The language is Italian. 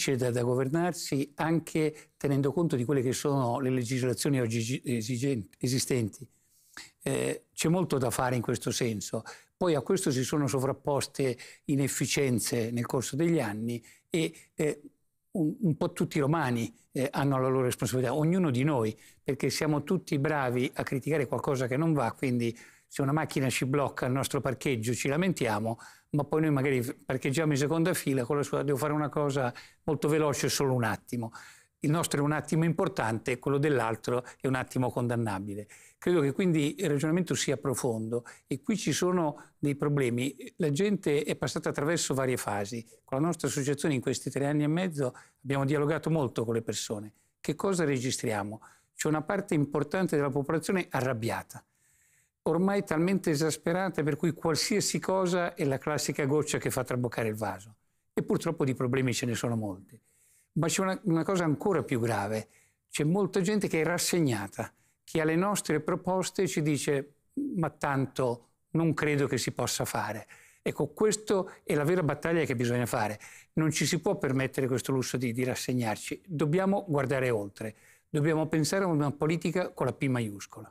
difficile da, da governarsi anche tenendo conto di quelle che sono le legislazioni oggi esigenti, esistenti. Eh, c'è molto da fare in questo senso. Poi a questo si sono sovrapposte inefficienze nel corso degli anni e eh, un, un, po' tutti i romani eh, hanno la loro responsabilità, ognuno di noi, perché siamo tutti bravi a criticare qualcosa che non va, quindi se una macchina ci blocca il nostro parcheggio ci lamentiamo, ma poi noi magari parcheggiamo in seconda fila con la sua devo fare una cosa molto veloce solo un attimo. Il nostro è un attimo importante, quello dell'altro è un attimo condannabile. Credo che quindi il ragionamento sia profondo e qui ci sono dei problemi. La gente è passata attraverso varie fasi. Con la nostra associazione in questi tre anni e mezzo abbiamo dialogato molto con le persone. Che cosa registriamo? C'è una parte importante della popolazione arrabbiata ormai talmente esasperata per cui qualsiasi cosa è la classica goccia che fa traboccare il vaso. E purtroppo di problemi ce ne sono molti. Ma c'è una, una cosa ancora più grave. C'è molta gente che è rassegnata, che alle nostre proposte ci dice ma tanto non credo che si possa fare. Ecco, questa è la vera battaglia che bisogna fare. Non ci si può permettere questo lusso di, di, rassegnarci. Dobbiamo guardare oltre. Dobbiamo pensare a una politica con la P maiuscola.